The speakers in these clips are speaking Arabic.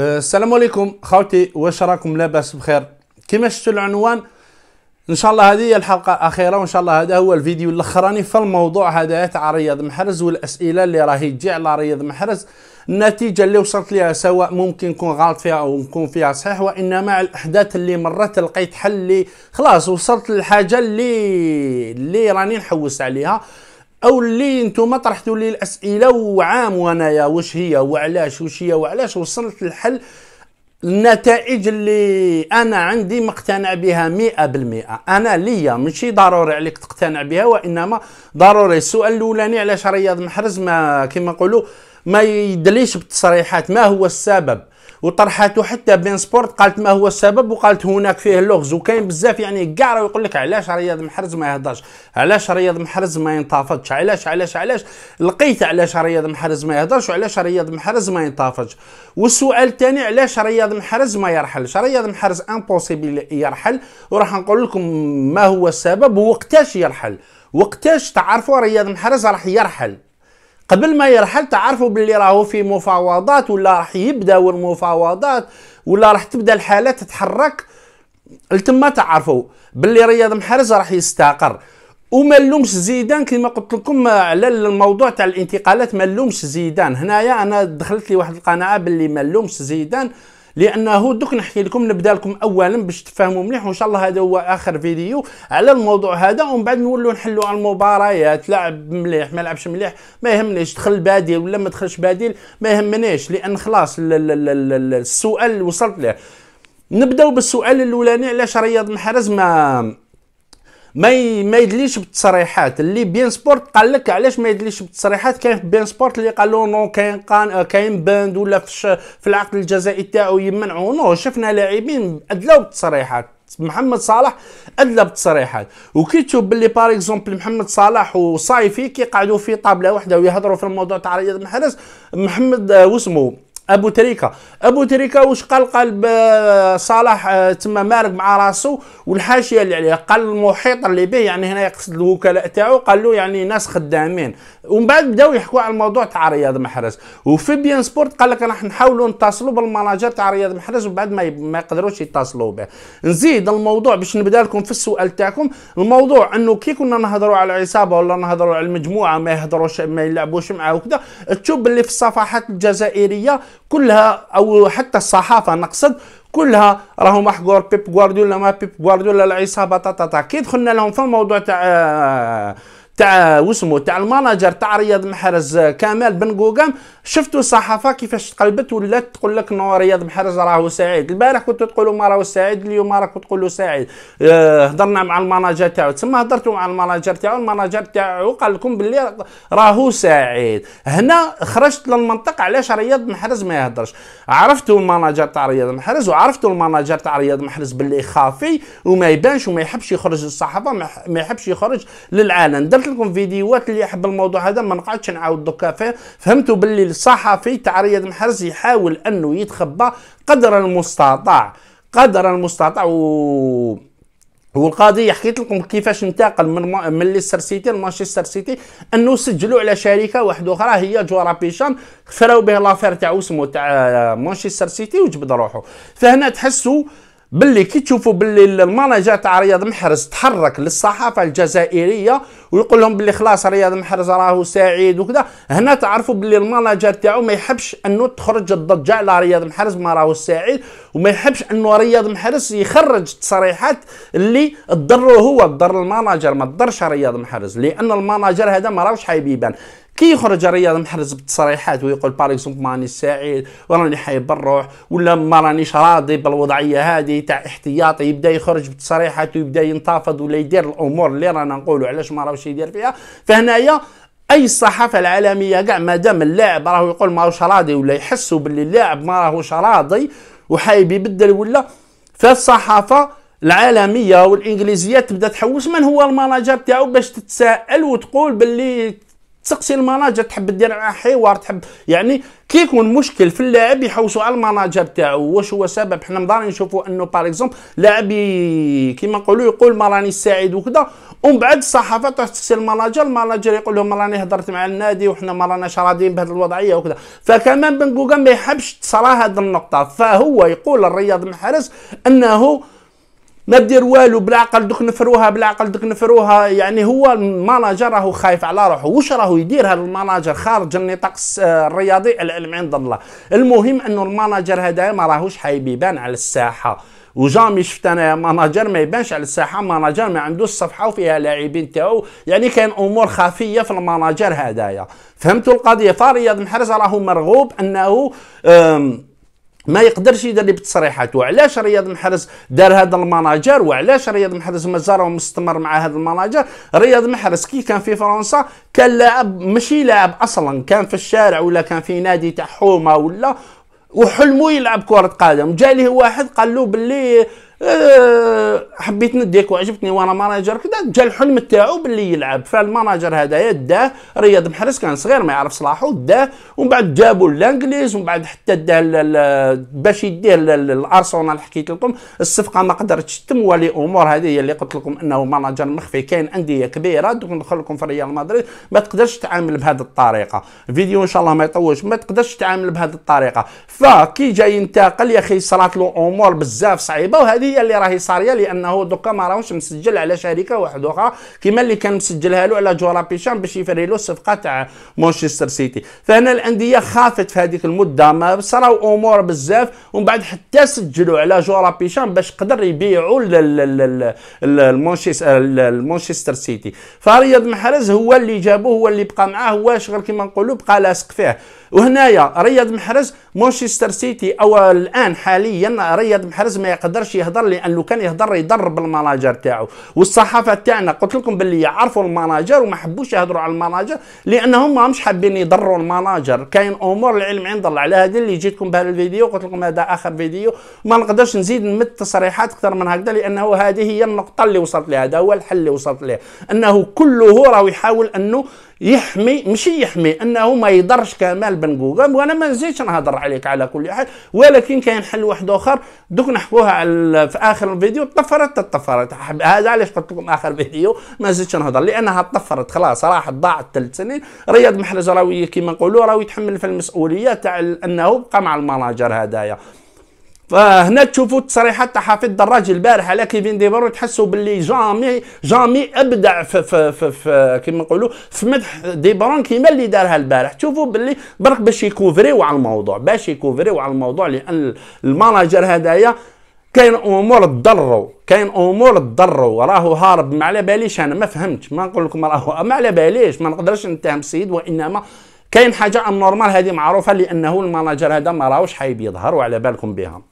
السلام عليكم خوتي واش راكم لاباس بخير كما شفتوا العنوان ان شاء الله هذه هي الحلقه الاخيره وان شاء الله هذا هو الفيديو الاخراني في الموضوع هذا تاع رياض محرز والاسئله اللي راهي تجي على رياض محرز النتيجه اللي وصلت ليها سواء ممكن نكون غلط فيها او نكون فيها صحيح وانما الاحداث اللي مرت لقيت حل لي خلاص وصلت للحاجه اللي اللي راني نحوس عليها او اللي انتم طرحتوا لي الاسئله وعام وانايا واش هي وعلاش واش هي وعلاش وصلت للحل النتائج اللي انا عندي مقتنع بها 100% انا ليا ماشي ضروري عليك تقتنع بها وانما ضروري السؤال الاولاني علاش رياض محرز ما كما نقولوا ما يدليش بالتصريحات ما هو السبب وطرحاته حتى بين سبورت قالت ما هو السبب وقالت هناك فيه لغز وكاين بزاف يعني كاع راه يقول لك علاش رياض محرز ما يهضرش علاش رياض محرز ما ينتفضش علاش علاش علاش لقيت علاش رياض محرز ما يهضرش وعلاش رياض محرز ما ينتفضش والسؤال الثاني علاش رياض محرز ما يرحلش رياض محرز امبوسيبل يرحل وراح نقول لكم ما هو السبب ووقتاش يرحل وقتاش تعرفوا رياض محرز راح يرحل قبل ما يرحل تعرفوا باللي راهو في مفاوضات ولا راح يبداو المفاوضات ولا راح تبدا الحالات تتحرك لتما تعرفوا باللي رياض محرز راح يستقر وما نلومش زيدان كما قلت لكم على الموضوع تاع الانتقالات ما نلومش زيدان هنايا انا دخلت لي واحد القناعه باللي ما نلومش زيدان لانه دوك نحكي لكم نبدا لكم اولا باش تفهموا مليح وان شاء الله هذا هو اخر فيديو على الموضوع هذا ومن بعد نولوا نحلوا على المباريات لعب مليح ما لعبش مليح ما يهمنيش دخل بديل ولا ما دخلش بديل ما يهمنيش لان خلاص السؤال وصلت له نبداو بالسؤال الاولاني علاش رياض محرز ما ما ي... ما يدليش بالتصريحات اللي بيان سبورت قال لك علاش ما يدليش بالتصريحات كاين في بيان سبورت اللي قال له نو كاين قان... آه، كاين باند ولا في, في العقد الجزائي تاعو يمنعوا نو شفنا لاعبين ادلوا بالتصريحات محمد صلاح ادلى بالتصريحات وكي تشوف باللي بار اكزومبل محمد صلاح وصايفي كيقعدوا في طابله واحده ويهضروا في الموضوع تاع رياض محرز محمد آه، واسمو ابو تريكه ابو تريكه واش قال قال صلاح آه، تما مارك مع راسو والحاشيه اللي عليه قال المحيط اللي به يعني هنا يقصد الوكلاء تاعو قال له يعني ناس خدامين ومن بعد بداو يحكوا على الموضوع تاع رياض محرز وفي بيان سبورت قال لك راح نحاولوا نتصلوا بالمناجر تاع رياض محرز ومن بعد ما ما يقدروش يتصلوا به نزيد الموضوع باش نبدا لكم في السؤال تاعكم الموضوع انه كي كنا نهضروا على العصابه ولا نهضروا على المجموعه ما يهضروش ما يلعبوش معاه وكذا تشوف اللي في الصفحات الجزائريه كلها او حتى الصحافه نقصد كلها راهم محقور بيب غوارديولا ما بيب غوارديولا العصابه تا تا كي دخلنا لهم في الموضوع تاع آه، تاع واسمو تاع الماناجر تاع رياض محرز كمال بن قوقام شفتوا الصحافه كيفاش تقلبت ولات تقول لك نو رياض محرز راهو سعيد البارح كنت تقولوا ما راهو سعيد اليوم راك تقولوا سعيد آه، هضرنا مع الماناجر تاعو تسمى هضرتوا مع الماناجر تاعو الماناجر تاعو قال لكم باللي راهو سعيد هنا خرجت للمنطق علاش رياض محرز ما يهضرش عرفتوا الماناجر تاع رياض محرز وعرفتوا الماناجر تاع رياض محرز باللي خافي وما يبانش وما يحبش يخرج للصحافه ما يحبش يخرج للعالم درت لكم فيديوهات اللي يحب الموضوع هذا ما نقعدش نعاود دوكا فيه فهمتوا باللي الصحفي تاع رياض محرز يحاول انه يتخبى قدر المستطاع قدر المستطاع و والقضيه حكيت لكم كيفاش انتقل من من ليستر سيتي لمانشستر سيتي انه سجلوا على شركه واحده اخرى هي جورا بيشان خسروا به لافير تاعو اسمه تاع آه، مانشستر سيتي وجبد روحه فهنا تحسوا باللي كي تشوفوا باللي المانجر تاع رياض محرز تحرك للصحافه الجزائريه ويقول لهم باللي خلاص رياض محرز راهو سعيد وكذا هنا تعرفوا باللي المانجر تاعو ما يحبش انه تخرج الضجه على رياض محرز ما راهو سعيد وما يحبش انه رياض محرز يخرج تصريحات اللي تضره هو تضر المانجر ما تضرش رياض محرز لان المانجر هذا ما راهوش حايب يبان كي يخرج الرياض محرز بالتصريحات ويقول باغ اكزومبل ماني سعيد وراني حايب بالروح ولا ما رانيش راضي بالوضعيه هذه تاع احتياطي يبدا يخرج بالتصريحات ويبدا ينتفض ولا يدير الامور اللي رانا نقولوا علاش ما راهوش يدير فيها فهنايا اي الصحافه العالميه كاع ما دام اللاعب راهو يقول ماهوش راضي ولا يحسوا باللي اللاعب ما راهوش راضي وحايب يبدل ولا فالصحافه العالميه والانجليزيه تبدا تحوس من هو المناجر تاعو باش تتساءل وتقول باللي سقسي المناجر تحب دير معاه حوار تحب يعني كي يكون مشكل في اللاعب يحوسوا على المناجر تاعو واش هو سبب حنا مضارين نشوفوا انه باغ اكزومبل لاعب كيما نقولوا يقول ما راني سعيد وكذا ومن بعد الصحافه تروح تسقسي المناجر المناجر يقول لهم راني هضرت مع النادي وحنا ما راناش راضيين بهذه الوضعيه وكذا فكمان بن ما يحبش تصرا هذه النقطه فهو يقول الرياض محرز انه ما دير والو بالعقل دوك نفروها بالعقل دوك نفروها يعني هو المناجر راهو خايف على روحه واش راهو يدير هذا المناجر خارج النطاق الرياضي العلم عند الله المهم انه المناجر هذا ما راهوش حايب يبان على الساحه وجامي شفت انا مناجر ما يبانش على الساحه مناجر ما عندوش صفحه وفيها لاعبين تاعو يعني كاين امور خفيه في المناجر هذايا فهمتوا القضيه فرياض محرز راهو مرغوب انه ما يقدرش يدير لي بتصريحاته علاش رياض محرز دار هذا المناجر وعلاش رياض محرز مازال مستمر مع هذا المناجر رياض محرز كي كان في فرنسا كان لاعب ماشي لاعب اصلا كان في الشارع ولا كان في نادي تاع حومه ولا وحلمو يلعب كره قدم جا ليه واحد قال له باللي أه حبيت نديك وعجبتني وانا ماناجر كذا جا الحلم تاعو باللي يلعب فالماناجر هذايا داه رياض محرز كان صغير ما يعرف صلاحو داه ومن بعد جابوا لانجليز ومن بعد حتى داه باش يديه الارسنال حكيت لكم الصفقه ما قدرتش تتم ولي امور هذه اللي قلت لكم انه ماناجر مخفي كاين انديه كبيره دوك ندخل لكم في ريال مدريد ما تقدرش تعامل بهذه الطريقه فيديو ان شاء الله ما يطولش ما تقدرش تعامل بهذه الطريقه فكي جاي ينتقل يا اخي صرات له امور بزاف صعيبه وهذه العمليه اللي راهي صاريه لانه دوكا ما راهوش مسجل على شركه واحده اخرى كما اللي كان مسجلها له على جورا بيشان باش يفري له الصفقه تاع مانشستر سيتي فهنا الانديه خافت في هذيك المده ما صراو امور بزاف ومن بعد حتى سجلوا على جورا بيشان باش قدر يبيعوا المانشستر سيتي فرياض محرز هو اللي جابوه هو اللي بقى معاه هو شغل كما نقولوا بقى لاصق فيه وهنايا رياض محرز مانشستر سيتي او الان حاليا رياض محرز ما يقدرش يهضر لانه كان يهضر يضر بالمناجر تاعو والصحافه تاعنا قلت لكم باللي يعرفوا المناجر وما حبوش يهضروا على المناجر لانهم ما حابين يضروا المناجر كاين امور العلم عند الله على هذه اللي جيتكم بهذا الفيديو قلت لكم هذا اخر فيديو ما نقدرش نزيد نمد تصريحات اكثر من هكذا لانه هذه هي النقطه اللي وصلت لها هذا هو الحل اللي وصلت له انه كله راهو يحاول انه يحمي ماشي يحمي انه ما يضرش كمال بن جوجل وانا ما نزيدش نهضر عليك على كل حال ولكن كاين حل واحد اخر دوك نحكوها في اخر الفيديو طفرت طفرت هذا علاش قلت لكم اخر فيديو ما نزيدش نهضر لانها طفرت خلاص راحت ضاعت ثلاث سنين رياض محرز راهو كيما نقولوا راهو يتحمل في المسؤوليه تاع انه بقى مع المناجر هذايا فهنا تشوفوا التصريحات تاع حفيظ دراج البارح على كيفين دي بروين تحسوا باللي جامي جامي ابدع في في في, في كيما نقولوا في مدح دي بروين كيما اللي دارها البارح تشوفوا باللي برك باش يكوفريو على الموضوع باش يكوفريو على الموضوع لان الماناجر هذايا كاين امور تضروا كاين امور تضروا راهو هارب ما على باليش انا ما فهمتش ما نقول لكم راهو ما على باليش ما نقدرش نتهم السيد وانما كاين حاجه ان نورمال هذه معروفه لانه الماناجر هذا ما راهوش حيب يظهر وعلى بالكم بها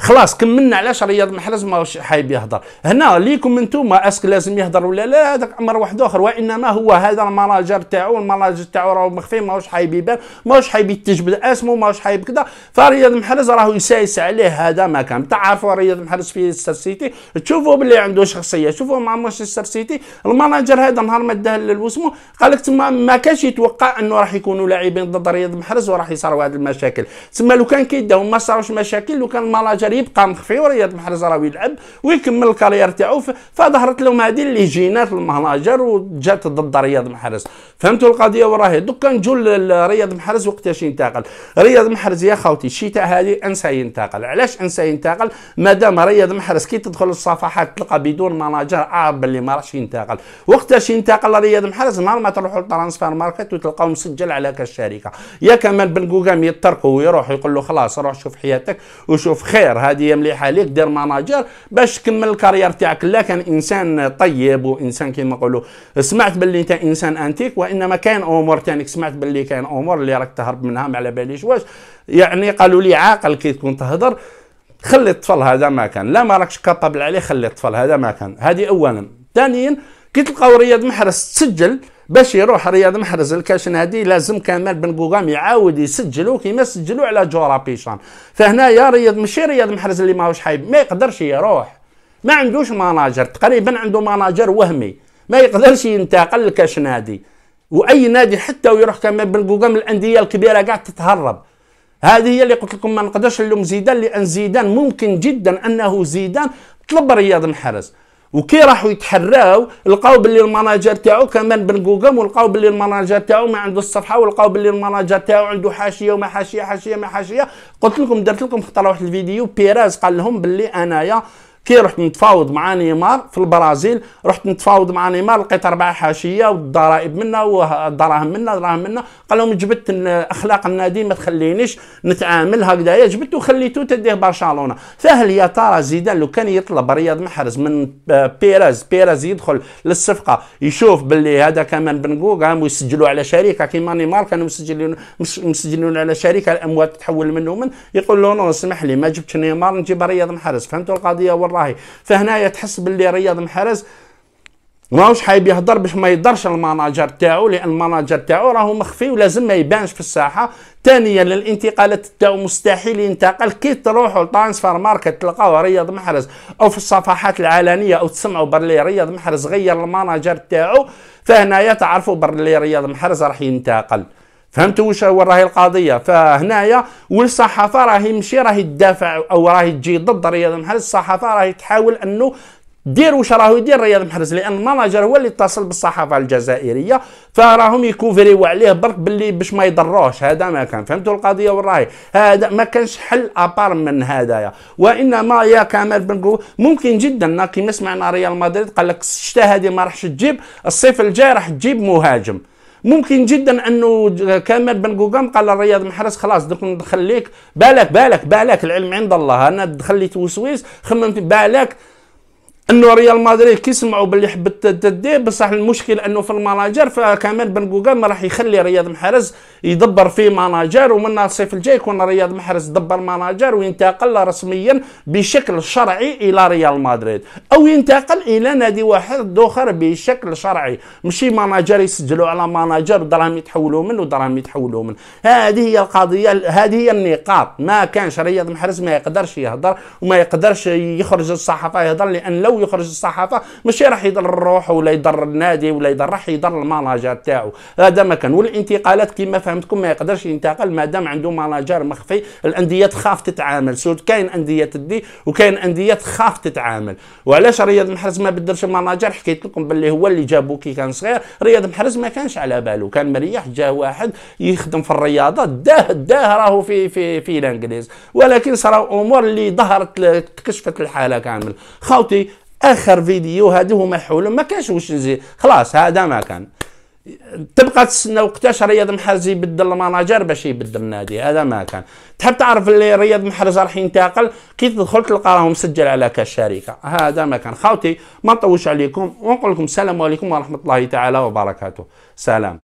خلاص كملنا علاش رياض محرز ماهوش حايب يهضر هنا ليكم انتم اسك لازم يهضر ولا لا هذاك امر واحد اخر وانما هو هذا المناجر تاعو المناجر تاعو راهو مخفي ماهوش حايب يبان ماهوش حايب يتجبد اسمه ماهوش حايب كذا فرياض محرز راهو يسايس عليه هذا ما كان تعرفوا رياض محرز في ستار سيتي تشوفوا باللي عنده شخصيه شوفوا مع مانشستر سيتي المناجر هذا نهار ما داه للوسمو قال لك تما ما كانش يتوقع انه راح يكونوا لاعبين ضد رياض محرز وراح يصيروا هذه المشاكل تما لو كان كيداهم ما صاروش مشاكل لو كان المناجر الكارير يبقى مخفي ورياض محرز راه يلعب ويكمل الكارير تاعو فظهرت لهم هذه اللي جينات المهلاجر وجات ضد رياض محرز فهمتوا القضيه وراهي دوكا نجوا لرياض محرز وقتاش ينتقل رياض محرز يا خوتي الشتاء هذه انسى ينتقل علاش انسى ينتقل مادام رياض محرز كي تدخل الصفحات تلقى بدون مناجر عارف باللي ما راحش ينتقل وقتاش ينتقل رياض محرز نهار ما تروحوا للترانسفير ماركت وتلقاو مسجل على كالشركه يا كمال بن قوقام يتركوا ويروح يقول له خلاص روح شوف حياتك وشوف خير هذه مليحه ليك دير ماناجر باش تكمل الكارير تاعك لا كان انسان طيب وانسان كيما نقولوا سمعت باللي انت انسان انتيك وانما كاين امور تانيك سمعت باللي كاين امور اللي راك تهرب منها ما على باليش واش يعني قالوا لي عاقل كي تكون تهضر خلي الطفل هذا ما كان لا ما راكش كابابل عليه خلي الطفل هذا ما كان هذه اولا ثانيا كي تلقاو رياض محرز تسجل باش يروح رياض محرز الكاش نادي لازم كمال بن قوقام يعاود يسجلو كيما سجلو على جورا بيشان فهنا يا رياض ماشي رياض محرز اللي ماهوش حايب ما يقدرش يروح ما عندوش ماناجر تقريبا عنده ماناجر وهمي ما يقدرش ينتقل لكاش نادي واي نادي حتى ويروح كمال بن قوقام الانديه الكبيره قاعد تتهرب هذه هي اللي قلت لكم ما نقدرش نلوم زيدان لان زيدان ممكن جدا انه زيدان طلب رياض محرز وكي راحوا يتحراو لقاو باللي المناجر تاعو كمان بن جوجل ولقاو باللي المناجر تاعو ما عنده الصفحه ولقاو باللي المناجر تاعو عنده حاشيه وما حاشيه حاشيه ما حاشيه قلت لكم درت لكم خطره واحد الفيديو بيراز قال لهم باللي انايا كي رحت نتفاوض مع نيمار في البرازيل رحت نتفاوض مع نيمار لقيت اربع حاشيه والضرائب منا والدراهم منا دراهم منا قال لهم جبت اخلاق النادي ما تخلينيش نتعامل هكذايا جبت وخليته تديه برشلونه فهل يا ترى زيدان لو كان يطلب رياض محرز من بيراز بيراز يدخل للصفقه يشوف باللي هذا كمان بن غوغام ويسجلوا على شركه كيما نيمار كانوا مسجلين مسجلين على شركه الاموال تتحول منه من يقول له نو اسمح لي ما جبتش نيمار نجيب رياض محرز فهمتوا القضيه والله فهنايا تحس باللي رياض محرز ماهوش حايب يهضر باش ما يضرش المناجر تاعو لان المناجر تاعو راهو مخفي ولازم ما يبانش في الساحه ثانيا الانتقالات تاعو مستحيل ينتقل كي تروحوا لترانسفير ماركت تلقاو رياض محرز او في الصفحات العلنيه او تسمعوا برلي رياض محرز غير المناجر تاعو فهنايا تعرفوا برلي رياض محرز راح ينتقل فهمتوا واش راهي القضيه فهنايا والصحافه راهي ماشي راهي تدافع او راهي تجي ضد رياض محرز الصحافه راهي تحاول انه دير واش راهو يدير رياض محرز لان المناجر هو اللي اتصل بالصحافه الجزائريه فراهم يكوفريو عليه برك باللي باش ما يضروش هذا ما كان فهمتوا القضيه والراهي هذا ما كانش حل ابار من هذايا وانما يا كمال بن ممكن جدا كيما سمعنا ريال مدريد قال لك الشتاء هذه ما راحش تجيب الصيف الجاي راح تجيب مهاجم ممكن جدا انه كامل بن قوقام قال للرياض محرز خلاص دوك ندخل ليك بالك بالك بالك العلم عند الله انا دخلت وسويس خممت بالك انه ريال مدريد كيسمعوا باللي حب التدي بصح المشكل انه في المناجر فكمان بن جوجل ما راح يخلي رياض محرز يدبر فيه مناجر ومن الصيف الجاي يكون رياض محرز دبر مناجر وينتقل رسميا بشكل شرعي الى ريال مدريد او ينتقل الى نادي واحد اخر بشكل شرعي ماشي مناجر يسجلوا على مناجر دراهم يتحولوا منه ودراهم يتحولوا منه هذه هي القضيه هذه هي النقاط ما كانش رياض محرز ما يقدرش يهضر وما يقدرش يخرج الصحافه يهضر لان لو ويخرج الصحافه ماشي راح يضر روحه ولا يضر النادي ولا يضر راح يضر المناجر تاعو هذا ما كان والانتقالات كما فهمتكم ما يقدرش ينتقل ما دام عنده مناجر مخفي الانديه تخاف تتعامل سود كاين انديه تدي وكاين انديه تخاف تتعامل وعلاش رياض محرز ما بدلش المناجر حكيت لكم باللي هو اللي جابو كي كان صغير رياض محرز ما كانش على باله كان مريح جا واحد يخدم في الرياضه داه داه راهو في في في الانجليز ولكن صراو امور اللي ظهرت تكشفت الحاله كامل خاوتي اخر فيديو هذا هو محول ما كانش واش نزيد خلاص هذا ما كان تبقى تستنى وقتاش رياض محرز يبدل المناجر باش يبدل النادي هذا ما كان تحب تعرف اللي رياض محرز راح ينتقل كي تدخل تلقى راه مسجل على كاش شركه هذا ما كان خاوتي ما نطولش عليكم ونقول لكم السلام عليكم ورحمه الله تعالى وبركاته سلام